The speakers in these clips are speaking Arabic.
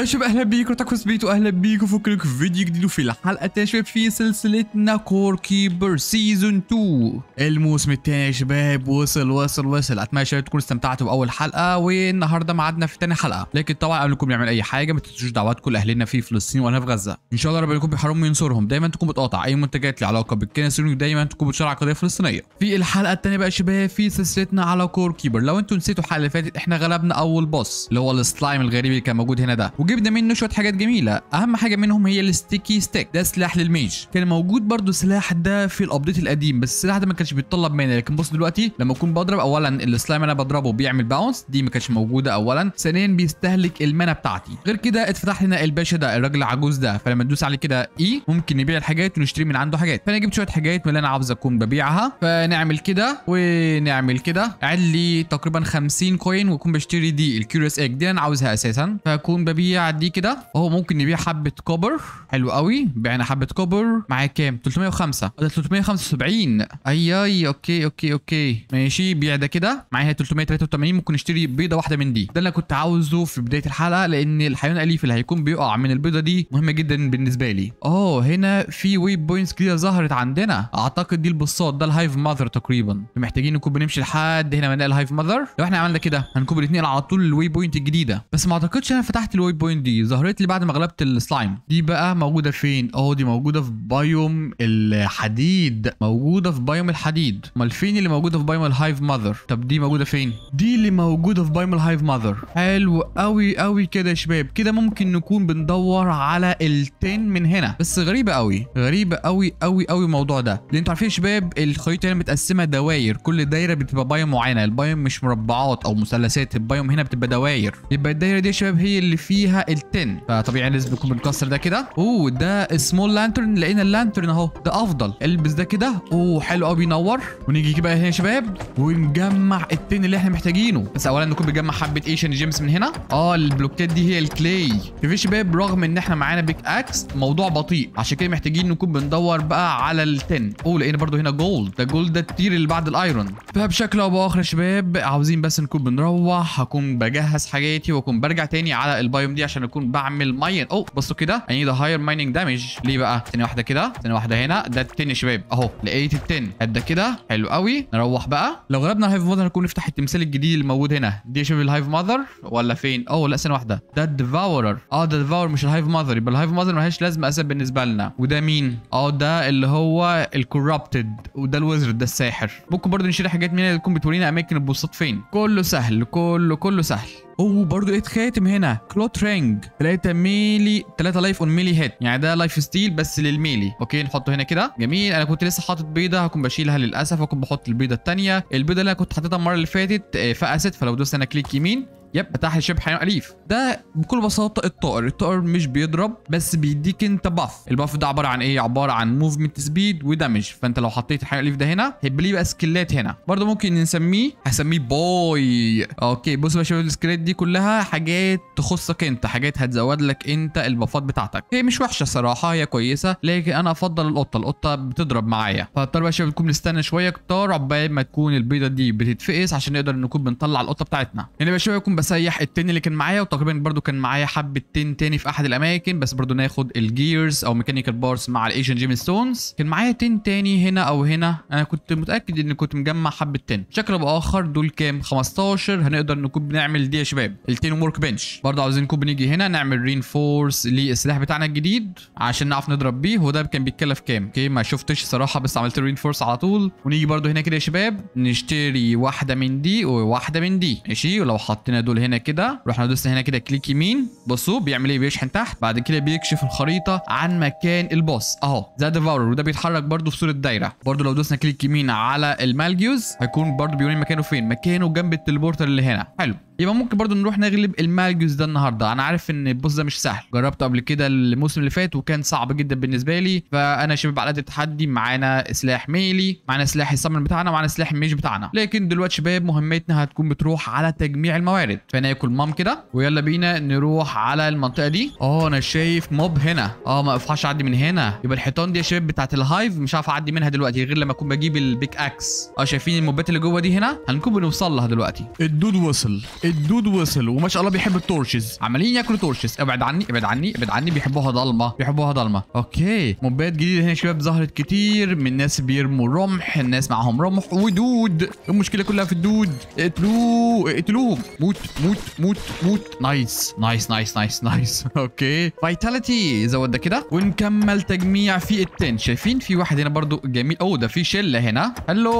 طيب شباب اهلا بيكم تاكو سبيتو اهلا بيكم في كل فيديو جديد وفي الحلقه الثانيه شباب في سلسلتنا كور كيبر سيزون 2 الموسم الثاني يا شباب وصل وصل وصل اتمنى شباب تكونوا استمتعتوا باول حلقه والنهارده معادنا في ثاني حلقه لكن طبعا قبل ما نعمل اي حاجه ما تنسوش دعواتكم لاهلنا في فلسطين وانا في غزه ان شاء الله ربنا يكون بيحرمهم وينصرهم دايما تكون بتقاطع اي منتجات ليها علاقه بالكنيسه ودايما تكون بتشرع قضيه فلسطينيه في الحلقه الثانيه بقى شباب في سلسلتنا على كور كيبر لو انتوا نسيتوا الحلقه اللي فاتت احنا غلبنا اول بوس اللي هو السلايم الغريب اللي كان موجود هنا ده وجبنا منه شويه حاجات جميله اهم حاجه منهم هي الستيكي ستيك ده سلاح للميج كان موجود برضو السلاح ده في الابديت القديم بس السلاح ده ما كانش بيتطلب مانا لكن بص دلوقتي لما اكون بضرب اولا السلايم انا بضربه بيعمل باونس دي ما كانتش موجوده اولا ثانيا بيستهلك المانا بتاعتي غير كده اتفتح لنا الباشا ده الراجل العجوز ده فلما تدوس عليه كده اي e، ممكن نبيع الحاجات ونشتري من عنده حاجات فانا جبت شويه حاجات من اللي انا عاوز اكون ببيعها فنعمل كده ونعمل كده عد لي تقريبا 50 كوين واكون بشتري دي الكيوريوس ايج دي انا عاوزها اساسا فاكون ببيع سريعه دي كده اهو ممكن نبيع حبه كوبر حلو قوي بعنا حبه كوبر معايا كام 305 ده 375 اي اي اوكي اوكي اوكي ماشي بيع ده كده معايا 383 ممكن نشتري بيضه واحده من دي ده اللي انا كنت عاوزه في بدايه الحلقه لان الحيوان الاليف اللي هيكون بيقع من البيضه دي مهم جدا بالنسبه لي اه هنا في ويب بوينتس كده ظهرت عندنا اعتقد دي البصات ده الهايف ماذر تقريبا محتاجين نكون بنمشي لحد هنا ما الهايف ماذر لو احنا عملنا كده هنكون بنتنقل على طول الوي بوينت الجديده بس ما اعتقدش انا فتحت الوي البوينت دي ظهرت لي بعد ما غلبت السلايم دي بقى موجوده فين اه دي موجوده في بايوم الحديد موجوده في بايوم الحديد امال فين اللي موجوده في بايوم الهايف ماذر طب دي موجوده فين دي اللي موجوده في بايوم الهايف ماذر حلو قوي قوي كده يا شباب كده ممكن نكون بندور على التين من هنا بس غريبه قوي غريبه قوي قوي قوي الموضوع ده لان انتوا عارفين يا شباب الخريطه هنا متقسمه دواير كل دايره بتبقى بايوم معينه البايوم مش مربعات او مثلثات البايوم هنا بتبقى دواير يبقى الدايره دي يا شباب هي اللي فيها فيها ال10 فطبيعي يكون بالكاستر ده كده اوه ده سمول لانترن لقينا اللانترن اهو ده افضل البس ده كده اوه حلو قوي بينور ونيجي بقى هنا يا شباب ونجمع التين اللي احنا محتاجينه بس اولا نكون بنجمع حبه ايشن جيمس من هنا اه البلوكات دي هي الكلي شوف يا شباب رغم ان احنا معانا بيك اكس موضوع بطيء عشان كده محتاجين نكون بندور بقى على التن اوه لقينا برده هنا جولد ده جولد ده التير اللي بعد الايرون فبشكل او باخر يا شباب عاوزين بس نكون بنروح هكون بجهز حاجاتي واكون برجع تاني على البايوم دي دي عشان اكون بعمل ماين او بصوا كده اي نيد هاير مايننج دامج ليه بقى ثانيه واحده كده ثانيه واحده هنا ده التن يا شباب اهو لقيت التن قد كده حلو قوي نروح بقى لو غلبنا الهايف ماذر هنكون نفتح التمثال الجديد اللي موجود هنا دي يا شباب الهايف ماذر ولا فين اوه لا ثانيه واحده ده الديفاورر اه ده الديفاور مش الهايف ماذر يبقى الهايف ماذر ملهاش لازمه اساسا بالنسبه لنا وده مين اه ده اللي هو الكوربتد وده الوزر ده الساحر ممكن برضه نشيل حاجات من اللي تكون بتورينا اماكن البوستات فين كله سهل كله كله سهل برضه لقيت خاتم هنا كلوت رينج 3 ميلي 3 لايف اون ميلي هيت يعني ده لايف ستيل بس للميلي اوكي نحطه هنا كده جميل انا كنت لسه حاطط بيضه هكون بشيلها للاسف هكون بحط البيضه الثانيه البيضه اللي انا كنت حاططها المره اللي فاتت آه، فقست فلو دوست انا كليك يمين يب بتاعها شب حيوان اليف ده بكل بساطه الطائر الطائر مش بيضرب بس بيديك انت باف الباف ده عباره عن ايه عباره عن موفمنت سبيد ودمج فانت لو حطيت الحيوان اليف ده هنا هيبقى ليه بقى سكيلات هنا برضه ممكن نسميه هسميه باي اوكي بص بقى شباب السكيلات دي كلها حاجات تخصك انت حاجات هتزود لك انت البافات بتاعتك هي مش وحشه صراحه هي كويسه لكن انا افضل القطه القطه بتضرب معايا فاضطر بقى يا شباب نكون نستنى شويه كتار عقبال ما تكون البيضه دي بتتفقس عشان نقدر نكون بنطلع القطه بتاعتنا هنا يعني بقى شباب بسيح التن اللي كان معايا وتقريبا برضو كان معايا حبه تن تاني في احد الاماكن بس برضو ناخد الجيرز او ميكانيكال بارس مع الايجن جيم ستونز كان معايا تن تاني هنا او هنا انا كنت متاكد ان كنت مجمع حبه تن بشكل باخر دول كام 15 هنقدر نكون بنعمل دي يا شباب التين ورك بنش برضو عاوزين نكون بنيجي هنا نعمل رينفورس للسلاح بتاعنا الجديد عشان نعرف نضرب بيه وده كان بيتكلف كام اوكي ما شفتش صراحه بس عملت رينفورس على طول ونيجي برضو هنا كده يا شباب نشتري واحده من دي وواحده من دي ماشي ولو حطينا دول هنا كده رحنا دوسنا هنا كده كليك يمين بصوا بيعمل ايه بيشحن تحت بعد كده بيكشف الخريطه عن مكان الباص اهو ذا ديفاورر وده بيتحرك برده في صوره دايره برده لو دوسنا كليك يمين على المالجيوز هيكون برده بيوريني مكانه فين مكانه جنب التليبورتر اللي هنا حلو يبقى ممكن برضو نروح نغلب المالجوس ده النهارده انا عارف ان البوس ده مش سهل جربته قبل كده الموسم اللي فات وكان صعب جدا بالنسبه لي فانا شباب على قد التحدي معانا سلاح ميلي معانا سلاح السمن بتاعنا ومعانا سلاح الميج بتاعنا لكن دلوقتي شباب مهمتنا هتكون بتروح على تجميع الموارد فناكل مام كده ويلا بينا نروح على المنطقه دي اه انا شايف موب هنا اه ما ينفعش اعدي من هنا يبقى الحيطان دي يا شباب بتاعت الهايف مش عارف اعدي منها دلوقتي غير لما اكون بجيب البيك اكس اه شايفين الموبات اللي جوه دي هنا هنكون بنوصل لها دلوقتي الدود وصل الدود وصل وما شاء الله بيحب التورشز عمالين ياكلوا تورشز ابعد عني ابعد عني ابعد عني بيحبوها ضلمه بيحبوها ضلمه اوكي موبايات جديده هنا شباب ظهرت كتير من ناس بيرموا رمح الناس معاهم رمح ودود المشكله كلها في الدود اقتلوه اقتلوهم موت موت موت موت نايس نايس نايس نايس نايس اوكي فايتاليتي زود ده كده ونكمل تجميع في التن شايفين في واحد هنا برضو جميل اوه ده في شله هنا هلو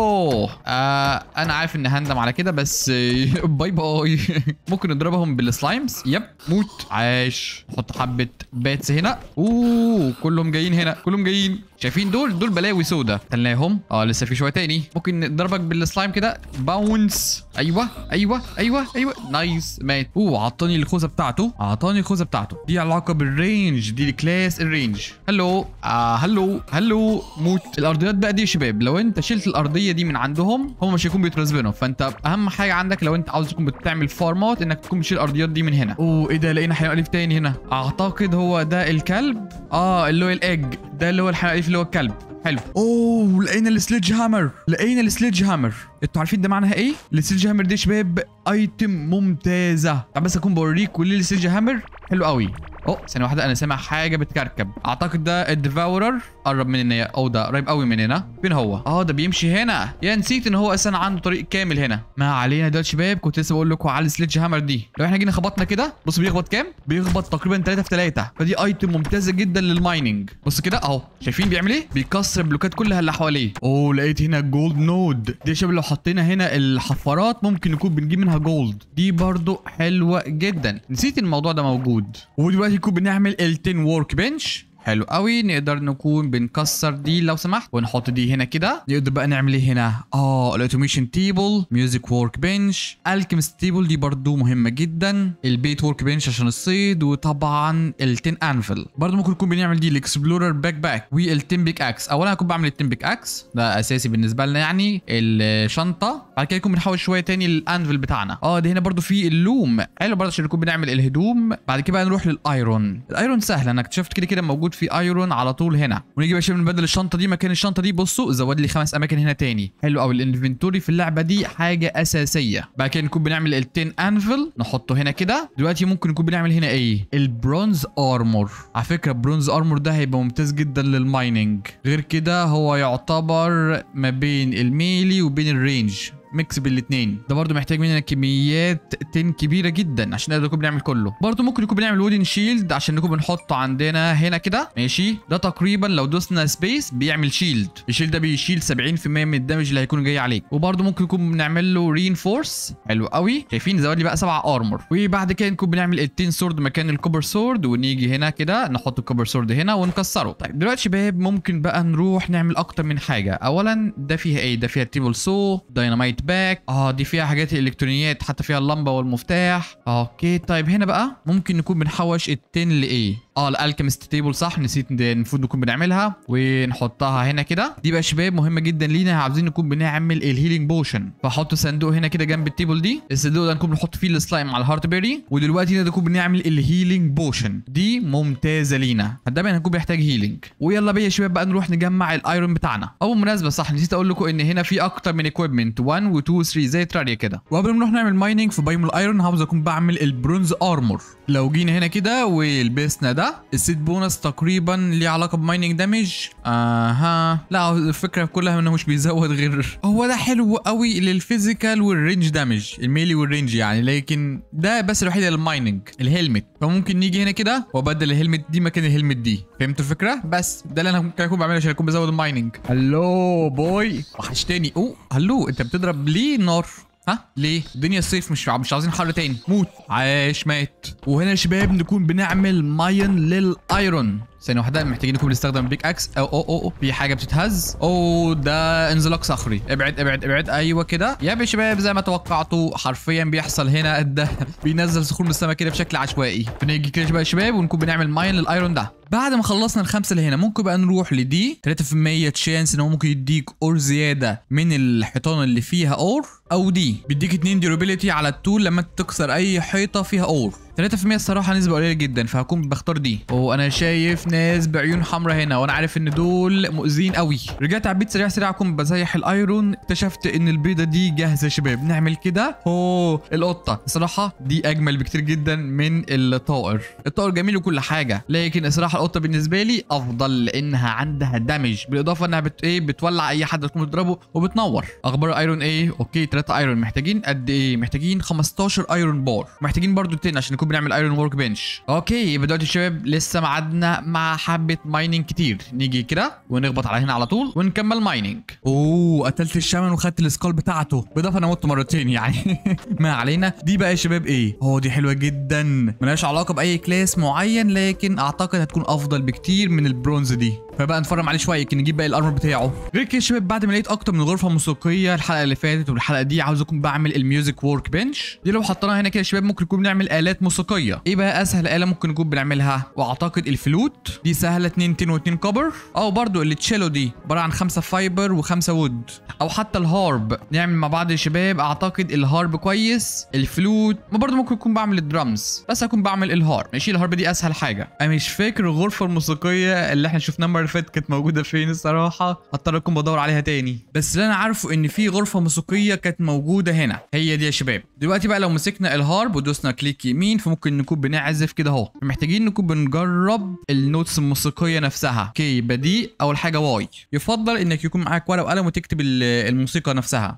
آه انا عارف ان هندم على كده بس باي باي قوي ممكن نضربهم بالسلايمز يب موت عاش نحط حبه باتس هنا اوه كلهم جايين هنا كلهم جايين شايفين دول دول بلاوي سودا قتلناهم اه لسه في شويه تاني ممكن نضربك بالسلايم كده باونس ايوه ايوه ايوه ايوه نايس مات اوه عطاني الخوذه بتاعته عطاني الخوذه بتاعته دي علاقه بالرينج دي الكلاس الرينج هلو آه هلو هلو موت الارضيات بقى دي يا شباب لو انت شلت الارضيه دي من عندهم هم مش هيكونوا بيترسبنوا فانت اهم حاجه عندك لو انت عاوز تكون بتعمل فارمات انك تكون بتشيل الارضيات دي من هنا اوه ايه ده لقينا حيوان اليف تاني هنا اعتقد هو ده الكلب اه اللي هو الايج ده اللي هو الحيوان اليف اللي هو الكلب حلو اوه لقينا السليدج هامر لقينا السليدج هامر انتوا عارفين ده معناها ايه السليدج هامر دي شباب ايتم ممتازه طب بس اكون بوريك كل السليدج هامر حلو قوي اوه ثانيه واحده انا سامع حاجه بتكركب اعتقد ده الديفاورر قرب مننا او ده قريب قوي مننا فين هو اه ده بيمشي هنا يا نسيت ان هو اصلا عنده طريق كامل هنا ما علينا دلوقتي شباب كنت لسه بقول لكم على السليدج هامر دي لو احنا جينا خبطنا كده بص بيخبط كام بيخبط تقريبا 3 في 3 فدي ايتم ممتازه جدا للمايننج بص كده اهو شايفين بيعمل ايه بيكسر البلوكات كلها اللي حواليه اوه لقيت هنا جولد نود دي يا شباب لو حطينا هنا الحفارات ممكن نكون بنجيب منها جولد دي برده حلوه جدا نسيت الموضوع ده موجود ودلوقتي دلوقتي كوب بنعمل التين ورك بنش حلو قوي نقدر نكون بنكسر دي لو سمحت ونحط دي هنا كده نقدر بقى نعمل ايه هنا اه الاوتوميشن تيبل ميوزك ورك بنش الكيمست تيبل دي برضو مهمه جدا البيت ورك بنش عشان الصيد وطبعا التن انفل برضو ممكن نكون بنعمل دي الاكسبلورر باك باك والتن بيك اكس اولا هكون بعمل التن بيك اكس ده اساسي بالنسبه لنا يعني الشنطه بعد كده نكون بنحول شويه تاني الانفل بتاعنا اه ده هنا برضو في اللوم حلو برضو عشان نكون بنعمل الهدوم بعد كده بقى نروح للايرون الايرون سهل انا اكتشفت كده كده موجود موجود في ايرون على طول هنا ونيجي بقى من بدل الشنطه دي مكان الشنطه دي بصوا زود لي خمس اماكن هنا تاني حلو قوي الانفنتوري في اللعبه دي حاجه اساسيه بعد كده نكون بنعمل التين انفل نحطه هنا كده دلوقتي ممكن نكون بنعمل هنا ايه البرونز ارمور على فكره البرونز ارمور ده هيبقى ممتاز جدا للمايننج غير كده هو يعتبر ما بين الميلي وبين الرينج ميكس بالاثنين ده برضو محتاج مننا كميات تن كبيره جدا عشان نقدر نكون بنعمل كله برضو ممكن نكون بنعمل وودن شيلد عشان نكون بنحطه عندنا هنا كده ماشي ده تقريبا لو دوسنا سبيس بيعمل شيلد الشيلد ده بيشيل 70% من الدمج اللي هيكون جاي عليك وبرضو ممكن نكون بنعمل له رينفورس حلو قوي شايفين زود لي بقى 7 ارمر وبعد كده نكون بنعمل التين سورد مكان الكوبر سورد ونيجي هنا كده نحط الكوبر سورد هنا ونكسره طيب دلوقتي شباب ممكن بقى نروح نعمل اكتر من حاجه اولا ده فيها ايه ده فيها تيبل سو دايناميت باك اه دي فيها حاجات الالكترونيات حتى فيها اللمبه والمفتاح اوكي طيب هنا بقى ممكن نكون بنحوش التن لايه اه الالكيمست تيبل صح نسيت المفروض نكون بنعملها ونحطها هنا كده دي بقى شباب مهمه جدا لينا عاوزين نكون بنعمل الهيلينج بوشن فحط صندوق هنا كده جنب التيبل دي الصندوق ده نكون بنحط فيه السلايم على الهارت بيري ودلوقتي هنا نكون بنعمل الهيلينج بوشن دي ممتازه لينا فدايما هنكون بنحتاج هيلينج ويلا بيا يا شباب بقى نروح نجمع الايرون بتاعنا او بالمناسبه صح نسيت اقول لكم ان هنا في اكتر من اكويبمنت 1 و2 و3 زي تراريا كده وقبل ما نروح نعمل مايننج في بايم الايرون عاوز اكون بعمل البرونز ارمور لو جينا هنا كده ولبسنا ده السيت بونص تقريبا ليه علاقه بمايننج دامج اها لا الفكره كلها انه مش بيزود غير هو ده حلو قوي للفيزيكال والرينج دامج الميلي والرينج يعني لكن ده بس الوحيد للمايننج الهيلمت فممكن نيجي هنا كده وابدل الهيلمت دي مكان الهيلمت دي فهمت الفكره بس ده اللي انا ممكن اكون بعمله عشان اكون بزود المايننج هلو بوي وحشتني اوه هلو انت بتضرب ليه نار ها ليه الدنيا صيف مش مش عاوزين حر تاني موت عاش مات وهنا يا شباب نكون بنعمل ماين للايرون ثانية واحدة محتاجين نكون بنستخدم بيك اكس او او او في حاجة بتتهز او ده انزلاق صخري ابعد ابعد ابعد ايوه كده يا شباب زي ما توقعتوا حرفيا بيحصل هنا ده بينزل صخور من السماء كده بشكل عشوائي بنيجي كده بقى شباب ونكون بنعمل ماين للايرون ده بعد ما خلصنا الخمسه اللي هنا ممكن بقى نروح لدي 3% تشانس ان هو ممكن يديك اور زياده من الحيطان اللي فيها اور او دي بيديك 2 ديورابيلتي على التول لما تكسر اي حيطه فيها اور 3% الصراحه نسبه قليله جدا فهكون بختار دي وانا شايف ناس بعيون حمراء هنا وانا عارف ان دول مؤذين قوي رجعت عبيت سريع سريع اكون بزيح الايرون اكتشفت ان البيضه دي جاهزه يا شباب نعمل كده اوه القطه الصراحه دي اجمل بكتير جدا من الطائر الطائر جميل وكل حاجه لكن الصراحه القطه بالنسبه لي افضل لانها عندها دمج بالاضافه انها بت ايه بتولع اي حد تكون بتضربه وبتنور اخبار ايرون ايه اوكي 3 ايرون محتاجين قد ايه محتاجين 15 ايرون بار محتاجين برضو 2 عشان بنكون بنعمل ايرون ورك بنش اوكي يبقى دلوقتي شباب لسه عدنا مع حبه مايننج كتير نيجي كده ونخبط على هنا على طول ونكمل مايننج اوه قتلت الشمن وخدت السكال بتاعته بالاضافه انا مت مرتين يعني ما علينا دي بقى يا شباب ايه اه دي حلوه جدا ملهاش علاقه باي كلاس معين لكن اعتقد هتكون افضل بكتير من البرونز دي فبقى نفرم عليه شويه يمكن نجيب باقي الارمر بتاعه غير كده شباب بعد ما لقيت اكتر من غرفه موسيقيه الحلقه اللي فاتت والحلقه دي عاوز اكون بعمل الميوزك ورك بنش دي لو حطيناها هنا كده شباب ممكن نكون بنعمل الات موسيقيه ايه بقى اسهل اله ممكن نكون بنعملها واعتقد الفلوت دي سهله 2 2 و2 كوبر او برده التشيلو دي عباره عن 5 فايبر و5 وود او حتى الهارب نعمل مع بعض يا شباب اعتقد الهارب كويس الفلوت ما برده ممكن اكون بعمل الدرمز بس اكون بعمل الهارب ماشي الهارب دي اسهل حاجه انا مش فاكر الغرفه الموسيقيه اللي احنا شفناها المره عرفت كانت موجوده فين الصراحه هضطر اكون بدور عليها تاني بس اللي انا عارفه ان في غرفه موسيقيه كانت موجوده هنا هي دي يا شباب دلوقتي بقى لو مسكنا الهارب ودوسنا كليك يمين فممكن نكون بنعزف كده اهو محتاجين نكون بنجرب النوتس الموسيقيه نفسها اوكي بديء اول حاجه واي يفضل انك يكون معاك ورقه وقلم وتكتب الموسيقى نفسها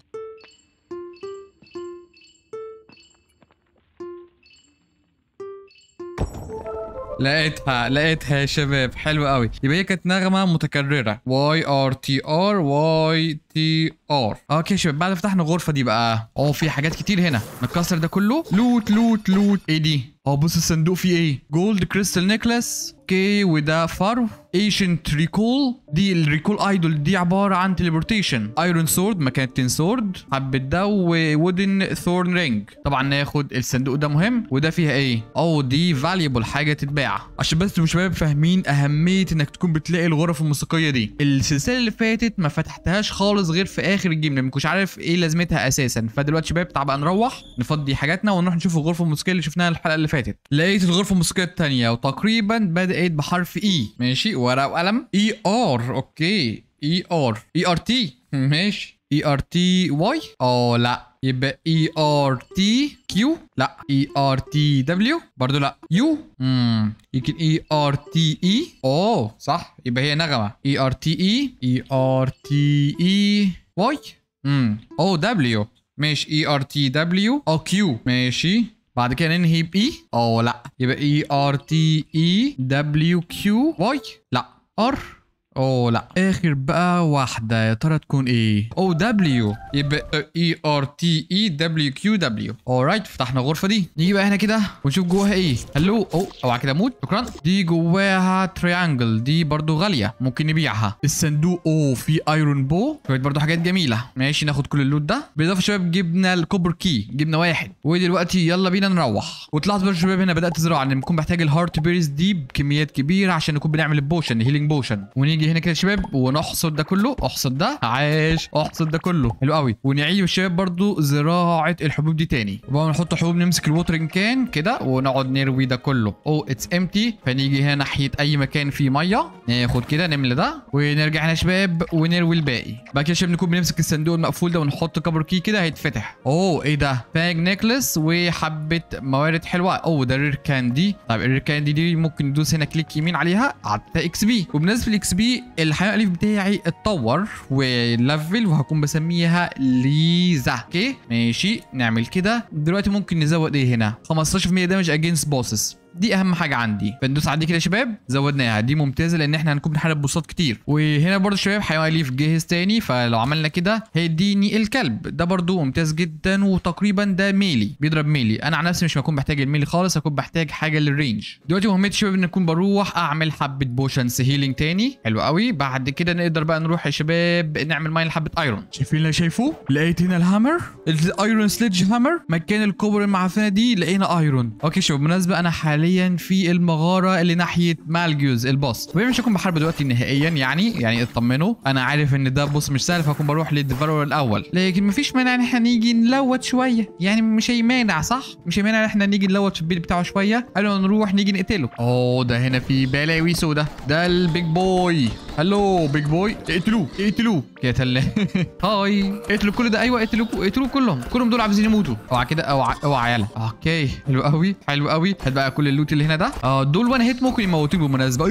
لقيتها لقيتها يا شباب حلو قوي يبقى هي كانت نغمه متكرره واي ار تي ار واي تي ار اوكي يا شباب بعد ما فتحنا الغرفه دي بقى اه في حاجات كتير هنا نكسر ده كله لوت لوت لوت ايه دي اه بص الصندوق فيه ايه جولد كريستال نيكلاس اوكي وده فرو ايشنت ريكول دي الريكول ايدول دي عباره عن تليبورتيشن ايرون سورد مكانتين سورد حبه ده وودن ثورن رينج طبعا ناخد الصندوق ده مهم وده فيها ايه او دي فاليبل حاجه تتباع عشان بس تبقوا شباب فاهمين اهميه انك تكون بتلاقي الغرف الموسيقيه دي السلسله اللي فاتت ما فتحتهاش خالص غير في اخر الجيم لما كنتش عارف ايه لازمتها اساسا فدلوقتي شباب تعال بقى نروح نفضي حاجاتنا ونروح نشوف الغرفه الموسيقيه اللي شفناها الحلقه اللي فاتت لقيت الغرفه الموسيقيه الثانيه وتقريبا بدات بحرف اي e. ماشي ورقه وقلم اي e ار اوكي اي ار اي ار تي ماشي اي ار تي واي اه لا يبقى اي ار تي كيو لا اي ار تي دبليو برضه لا يو امم يمكن اي ار تي اي اوه صح يبقى هي نغمه اي ار تي اي اي ار تي اي واي امم او دبليو ماشي اي ار تي دبليو او كيو ماشي بعد كده ننهي E اه لا يبقى E R T E W Q Y لا R اوه لا اخر بقى واحده يا ترى تكون ايه او دبليو يبقى اي ار تي اي دبليو كيو دبليو اورايت فتحنا الغرفه دي نيجي بقى هنا كده ونشوف جواها ايه هلو او اوعى كده اموت شكرا دي جواها تريانجل دي برضو غاليه ممكن نبيعها الصندوق او في ايرون بو شويه برضو حاجات جميله ماشي ناخد كل اللوت ده بالاضافه شباب جبنا الكوبر كي جبنا واحد ودلوقتي يلا بينا نروح وتلاحظوا يا شباب هنا بدات زراعه ان بكون محتاج الهارت بيريز دي بكميات كبيره عشان نكون بنعمل البوشن هيلينج بوشن ونيجي نيجي هنا كده يا شباب ونحصد ده كله احصد ده عاش احصد ده كله حلو قوي ونعيد يا شباب برضو زراعه الحبوب دي تاني وبقى نحط حبوب نمسك الوترنج كان كده ونقعد نروي ده كله او اتس امتي فنيجي هنا ناحيه اي مكان فيه ميه ناخد كده نمل ده ونرجع هنا يا شباب ونروي الباقي بعد كده يا شباب نكون بنمسك الصندوق المقفول ده ونحط كبر كي كده هيتفتح اوه ايه ده فاج نيكلس وحبه موارد حلوه اوه ده الرير كاندي طيب الرير كاندي دي ممكن ندوس هنا كليك يمين عليها على اكس بي وبالنسبه للاكس بي والحيوان الف بتاعي اتطور ولفل وهكون بسميها ليزا اوكي ماشي نعمل كده دلوقتي ممكن نزود ايه هنا 15% دامج اجينست بوسس دي اهم حاجه عندي بندوس عندي كده يا شباب زودناها دي ممتازه لان احنا هنكون بنحارب بوصات كتير وهنا برده شباب حيوان اليف جهز تاني فلو عملنا كده هيديني الكلب ده برده ممتاز جدا وتقريبا ده ميلي بيضرب ميلي انا عن نفسي مش هكون محتاج الميلي خالص هكون محتاج حاجه للرينج دلوقتي مهمتي شباب ان اكون بروح اعمل حبه بوشنز هيلينج تاني حلو قوي بعد كده نقدر بقى نروح يا شباب نعمل ماين حبه ايرون شايفين اللي شايفوه لقيت هنا الهامر الايرون سليدج هامر مكان الكوبر المعفنه دي لقينا ايرون اوكي شباب بالمناسبه انا حاليا حاليا في المغاره اللي ناحيه مالجيوز البوس طبيعي مش هكون دلوقتي نهائيا يعني يعني اطمنوا انا عارف ان ده بوس مش سهل فاكون بروح للديفلوبر الاول لكن مفيش مانع ان احنا نيجي نلوت شويه يعني مش مانع صح مش مانع ان احنا نيجي نلوت في البيت بتاعه شويه قالوا نروح نيجي نقتله اوه ده هنا في بلاوي سودا ده البيج بوي هلو بيج بوي اقتلوه اقتلوه يا تلا هاي اقتلوا كل ده ايوه اقتلوا اقتلوا كلهم كلهم دول عايزين يموتوا اوعى كده اوعى اوعى يلا اوكي حلو قوي حلو قوي هات بقى كل اللوت اللي هنا ده اه دول وان هيت ممكن يموتوه بالمناسبه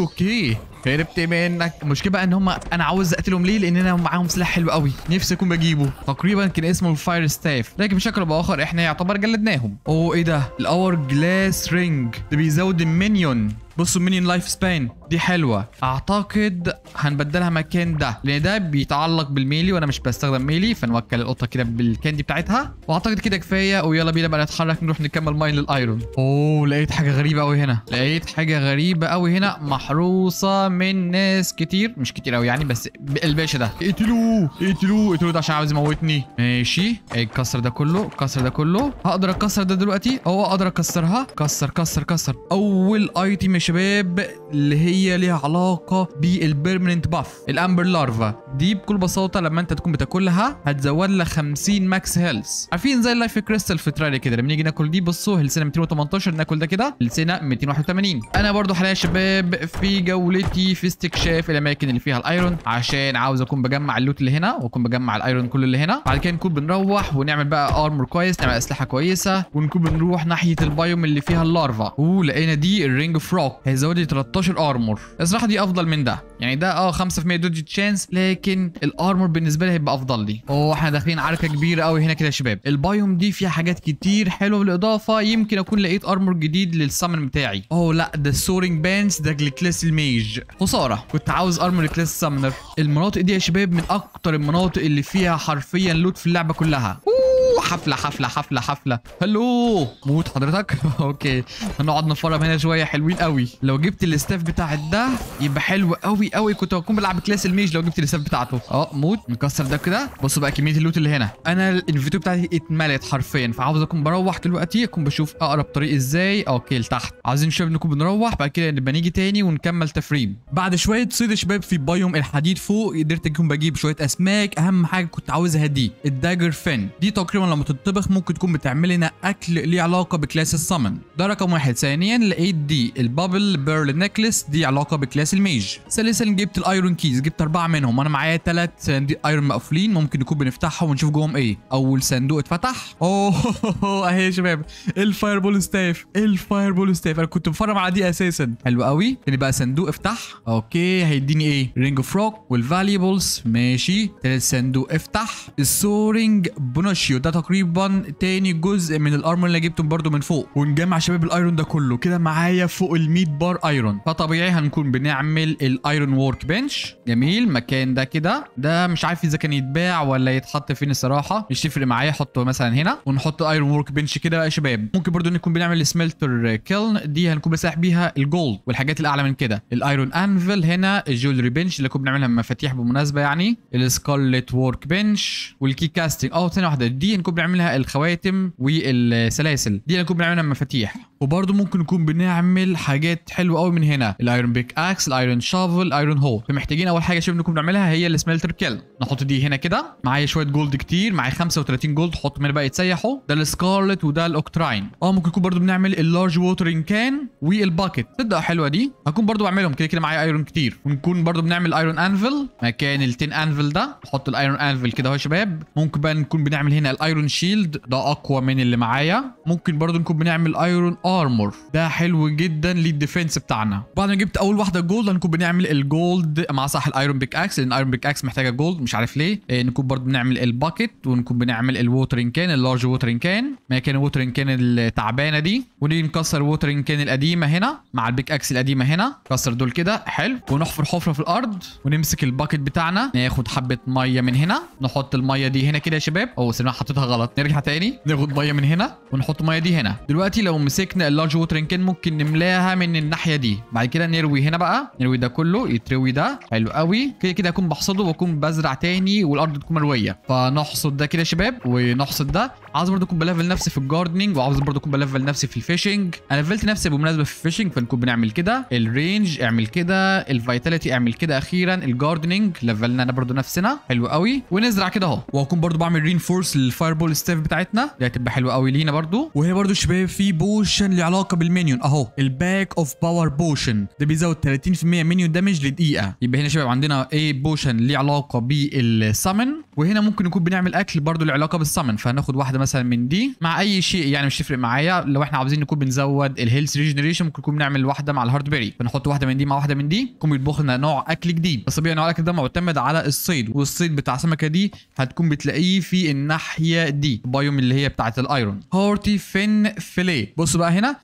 اوكي هربت منك إيه؟ المشكله بقى ان هم انا عاوز اقتلهم ليه لان انا معاهم سلاح حلو قوي نفسي اكون بجيبه تقريبا كان اسمه الفاير ستاف لكن بشكل باخر احنا يعتبر جلدناهم اوه ايه ده الاور جلاس رينج ده بيزود المنيون بصوا مينيون لايف سبان دي حلوه اعتقد هنبدلها مكان ده لان ده بيتعلق بالميلي وانا مش بستخدم ميلي فنوكل القطه كده بالكاندي بتاعتها واعتقد كده كفايه ويلا بينا بقى نتحرك نروح نكمل ماين للايرون اوه لقيت حاجه غريبه قوي هنا لقيت حاجه غريبه قوي هنا محروسه من ناس كتير مش كتير قوي يعني بس الباشا ده اقتلوه اقتلوه اقتلوه ده عشان عاوز يموتني ماشي الكسر إيه، ده كله الكسر ده كله هقدر اكسر ده دلوقتي اهو اقدر اكسرها كسر كسر كسر اول ايتم يا شباب اللي هي ليها علاقه بالبيرمننت باف الامبر لارفا دي بكل بساطه لما انت تكون بتاكلها هتزود لك 50 ماكس هيلث عارفين زي اللايف كريستال في ترالي كده لما نيجي ناكل دي بصوا هيلثنا 218 ناكل ده كده هيلثنا 281 انا برضو حاليا يا شباب في جولتي دلوقتي في استكشاف الاماكن اللي فيها الايرون عشان عاوز اكون بجمع اللوت اللي هنا واكون بجمع الايرون كله اللي هنا بعد كده نكون بنروح ونعمل بقى ارمور كويس نعمل اسلحه كويسه ونكون بنروح ناحيه البايوم اللي فيها اللارفا اوه لقينا دي الرينج فروك هيزود لي 13 ارمور الصراحه دي افضل من ده يعني ده اه 5% دوج تشانس لكن الارمور بالنسبه لي هيبقى افضل لي اوه احنا داخلين عركه كبيره قوي هنا كده يا شباب البايوم دي فيها حاجات كتير حلوه بالاضافه يمكن اكون لقيت ارمور جديد للسمن بتاعي اوه لا ده السورينج بانس ده جليكلاس الميج خساره كنت عاوز ارمر كلاس سامنر المناطق دي يا شباب من اكتر المناطق اللي فيها حرفيا لوت في اللعبه كلها أوه. حفله حفله حفله حفله هلو موت حضرتك اوكي هنقعد نفرم هنا شويه حلوين قوي لو جبت الاستاف بتاع ده يبقى حلو قوي قوي كنت هكون بلعب كلاس الميج لو جبت الاستاف بتاعته اه موت نكسر ده كده بصوا بقى كميه اللوت اللي هنا انا الانفيتو بتاعتي اتملت حرفيا فعاوز اكون بروح دلوقتي اكون بشوف اقرب طريق ازاي اوكي لتحت عايزين شباب نكون بنروح بعد كده نبقى نيجي تاني ونكمل تفريم بعد شويه صيد شباب في بايوم الحديد فوق قدرت اكون بجيب شويه اسماك اهم حاجه كنت عاوزها دي الداجر فين دي تقريبا لما تطبخ ممكن تكون بتعمل لنا اكل ليه علاقه بكلاس السمن ده رقم واحد ثانيا لقيت دي البابل بيرل نكلس دي علاقه بكلاس الميج ثالثا جبت الايرون كيز جبت اربعه منهم انا معايا ثلاث صناديق ايرون مقفولين ممكن نكون بنفتحهم ونشوف جواهم ايه اول صندوق اتفتح اوه اهي يا شباب الفاير بول ستاف الفاير بول ستاف انا كنت بفرم على دي اساسا حلو قوي تاني بقى صندوق افتح اوكي هيديني ايه رينج اوف روك والفاليبلز ماشي ثالث صندوق افتح السورينج بونوشيو ده تقريبا تاني جزء من الارمر اللي جبته برده من فوق ونجمع شباب الايرون ده كله كده معايا فوق ال 100 بار ايرون فطبيعي هنكون بنعمل الايرون وورك بنش جميل مكان ده كده ده مش عارف اذا كان يتباع ولا يتحط فين الصراحه مش تفرق معايا احطه مثلا هنا ونحط ايرون وورك بنش كده بقى يا شباب ممكن برده نكون بنعمل سملتر كيلن دي هنكون بسح بيها الجولد والحاجات الاعلى من كده الايرون انفل هنا الجولري بنش اللي كنا بنعملها مفاتيح بمناسبه يعني السكارلت وورك بنش والكي كاستنج اه ثانيه واحده دي هنكون نكون بنعملها الخواتم والسلاسل دي نكون بنعملها مفاتيح وبرضه ممكن نكون بنعمل حاجات حلوه قوي من هنا الايرون بيك اكس الايرون شافل الايرون هول فمحتاجين اول حاجه شوف انكم بنعملها هي السملتر كيل نحط دي هنا كده معايا شويه جولد كتير معايا 35 جولد حط من بقى يتسيحوا ده السكارلت وده الاوكتراين اه ممكن يكون برضه بنعمل اللارج ووترنج كان والباكت تبدا حلوه دي هكون برضه بعملهم كده كده معايا ايرون كتير ونكون برضه بنعمل ايرون انفل مكان التين انفل ده نحط الايرون انفل كده اهو يا شباب ممكن بقى نكون بنعمل هنا ايرون شيلد ده اقوى من اللي معايا ممكن برضو نكون بنعمل ايرون ارمور ده حلو جدا للديفنس بتاعنا بعد ما جبت اول واحده جولد هنكون بنعمل الجولد مع صح الايرون بيك اكس لان الايرون بيك اكس محتاجه جولد مش عارف ليه إيه، نكون برضو بنعمل الباكيت ونكون بنعمل الووترنج كان اللارج ووترنج كان مكان الووترنج كان التعبانه دي ونيجي نكسر ووترنج كان القديمه هنا مع البيك اكس القديمه هنا نكسر دول كده حلو ونحفر حفره في الارض ونمسك الباكيت بتاعنا ناخد حبه ميه من هنا نحط الميه دي هنا كده يا شباب او سيبنا حطيتها واخدها غلط نرجع تاني ناخد ميه من هنا ونحط ميه دي هنا دلوقتي لو مسكنا اللارج ووترنج كان ممكن نملاها من الناحيه دي بعد كده نروي هنا بقى نروي ده كله يتروي ده حلو قوي كده كده اكون بحصده واكون بزرع تاني والارض تكون مرويه فنحصد ده كده يا شباب ونحصد ده عاوز برضه اكون بلفل نفسي في الجاردنينج وعاوز برضه اكون بلفل نفسي في الفيشنج انا لفلت نفسي بمناسبه في الفيشنج فنكون بنعمل كده الرينج اعمل كده الفيتاليتي اعمل كده اخيرا الجاردنينج لفلنا انا برضه نفسنا حلو قوي ونزرع كده اهو واكون برضه بعمل رينفورس للفاير بول ستاف بتاعتنا دي هتبقى حلوه قوي لينا برضه وهنا برضه شباب في بوشن ليه علاقه بالمنيون اهو الباك اوف باور بوشن ده بيزود 30% منيون دامج لدقيقه يبقى هنا شباب عندنا ايه بوشن ليه علاقه بالسامن وهنا ممكن نكون بنعمل اكل برضه له علاقه بالسامن فهناخد واحده مثلا من دي مع اي شيء يعني مش تفرق معايا لو احنا عاوزين نكون بنزود الهيلث ريجنريشن ممكن نكون بنعمل واحده مع الهارد بيري بنحط واحده من دي مع واحده من دي يكون بيطبخ لنا نوع اكل جديد بس طبيعي نوع الاكل ده معتمد على الصيد والصيد بتاع السمكه دي هتكون بتلاقيه في الناحيه دي بايوم اللي هي بتاعت الايرون هورتي فين فيليه بصوا بقى هنا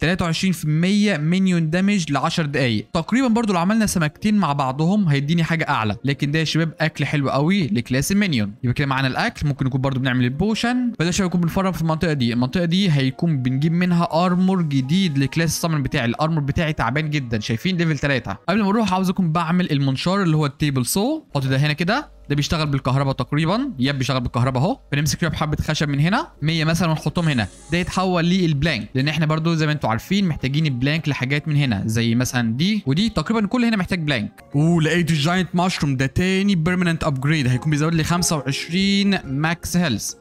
23% مينيون دامج ل 10 دقائق تقريبا برضو لو عملنا سمكتين مع بعضهم هيديني حاجه اعلى لكن ده يا شباب اكل حلو قوي لكلاس المينيون يبقى كده معانا الاكل ممكن نكون برضو بنعمل البوشن فده شباب يكون بنفرم في المنطقه دي المنطقه دي هيكون بنجيب منها ارمور جديد لكلاس السمن بتاعي الارمور بتاعي تعبان جدا شايفين ليفل 3 قبل ما اروح عاوز اكون بعمل المنشار اللي هو التيبل سو حط ده هنا كده ده بيشتغل بالكهرباء تقريبا يب بيشتغل بالكهرباء اهو بنمسك شويه حبه خشب من هنا 100 مثلا ونحطهم هنا ده يتحول للبلانك لان احنا برضو زي ما انتم عارفين محتاجين البلانك لحاجات من هنا زي مثلا دي ودي تقريبا كل هنا محتاج بلانك اوه لقيت الجاينت مشروم ده تاني بيرمننت ابجريد هيكون بيزود لي 25 ماكس هيلث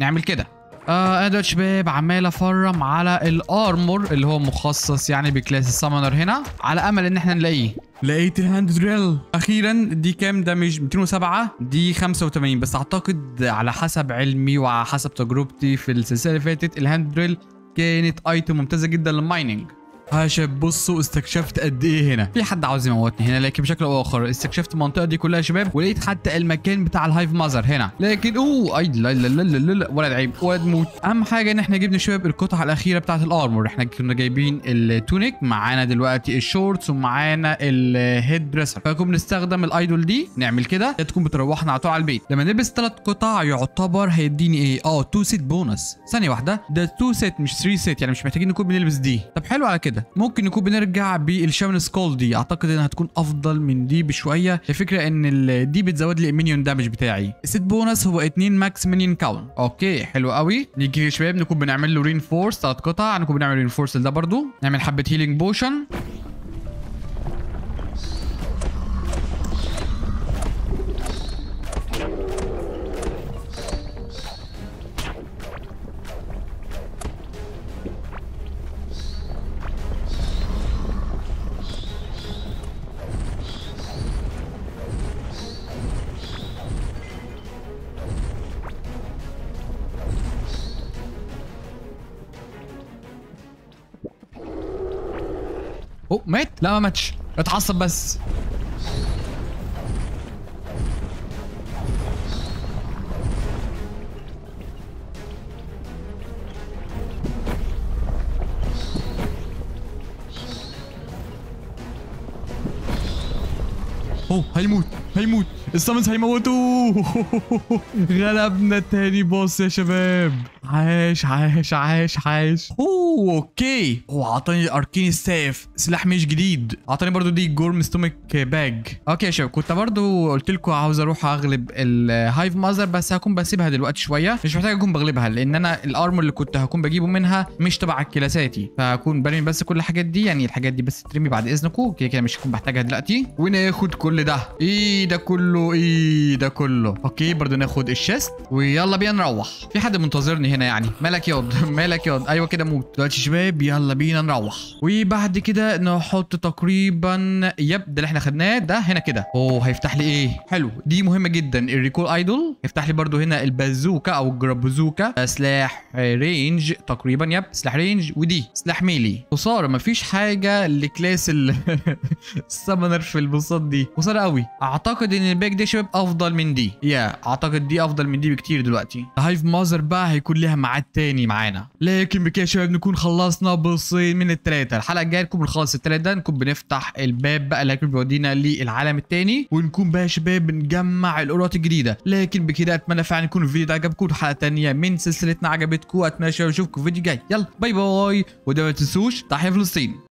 نعمل كده آه انا دلوقتي شباب عمال افرم على الارمور اللي هو مخصص يعني بكلاس السامونر هنا على امل ان احنا نلاقيه لقيت الهاند دريل اخيرا دي كام دامج 207 دي 85 بس اعتقد على حسب علمي وعلى حسب تجربتي في السلسله اللي فاتت الهاند دريل كانت ايتم ممتازه جدا للمايننج ها شباب بصوا استكشفت قد ايه هنا في حد عاوز يموتني هنا لكن بشكل او اخر استكشفت المنطقه دي كلها يا شباب ولقيت حتى المكان بتاع الهايف مازر هنا لكن اوه اي لا لا لا لا لا ولد عيب ولد موت اهم حاجه ان احنا جبنا شباب القطعه الاخيره بتاعه الارمور احنا كنا جايبين التونيك معانا دلوقتي الشورتس ومعانا الهيد دريسر فكنا بنستخدم الايدول دي نعمل كده تكون بتروحنا على طول على البيت لما نلبس ثلاث قطع يعتبر هيديني ايه اه تو سيت بونص ثانيه واحده ده تو سيت مش 3 سيت يعني مش محتاجين نكون بنلبس دي طب حلو على كده كده ممكن نكون بنرجع بالشامن سكول دي اعتقد انها هتكون افضل من دي بشويه الفكره ان دي بتزود لي المينيون دامج بتاعي الست بونس هو 2 ماكس مينيون كاون اوكي حلو قوي نيجي يا شباب نكون بنعمل له رينفورس ثلاث قطع نكون بنعمل رينفورس ده برضو نعمل حبه هيلينج بوشن مات لا ما ماتش اتعصب بس اوه هيموت هيموت السامنز هيموتوه غلبنا تاني بوس يا شباب عاش عاش عاش عاش أوه. اوه اوكي هو عطاني اركين السيف سلاح مش جديد عطاني برضو دي جورم ستومك باج اوكي يا شباب كنت برضو قلت لكم عاوز اروح اغلب الهايف مازر بس هكون بسيبها دلوقتي شويه مش محتاج اكون بغلبها لان انا الارمور اللي كنت هكون بجيبه منها مش تبع كلاساتي فهكون برمي بس كل الحاجات دي يعني الحاجات دي بس ترمي بعد اذنكم كده كده مش هكون بحتاجها دلوقتي وناخد كل ده ايه ده كله ايه ده كله اوكي برضو ناخد الشيست ويلا بينا نروح في حد منتظرني هنا يعني مالك ياض مالك ياض ايوه كده موت دلوقتي شباب يلا بينا نروح وبعد كده نحط تقريبا يب ده اللي احنا خدناه ده هنا كده اوه هيفتح لي ايه حلو دي مهمه جدا الريكول ايدول هيفتح لي برده هنا البازوكا او الجرابوزوكا آه، سلاح آه، رينج تقريبا يب سلاح رينج ودي سلاح ميلي خساره مفيش حاجه لكلاس السمنر في البوصات دي خساره قوي اعتقد ان الباك دي شباب افضل من دي يا اعتقد دي افضل من دي بكتير دلوقتي هايف مازر بقى هيكون ليها ميعاد تاني معانا لكن بكده شباب نكون خلصنا بالصين من التلاتة الحلقه الجايه نكون بنخلص التلاته ده نكون بنفتح الباب بقى اللي هيكون بيودينا للعالم التاني ونكون بقى يا شباب بنجمع الاورات الجديدة لكن بكده اتمنى فعلا يكون الفيديو ده عجبكم حلقه تانيه من سلسلتنا عجبتكم اتمنى يا شباب اشوفكم في فيديو جاي يلا باي باي وده ما تنسوش تحية فلسطين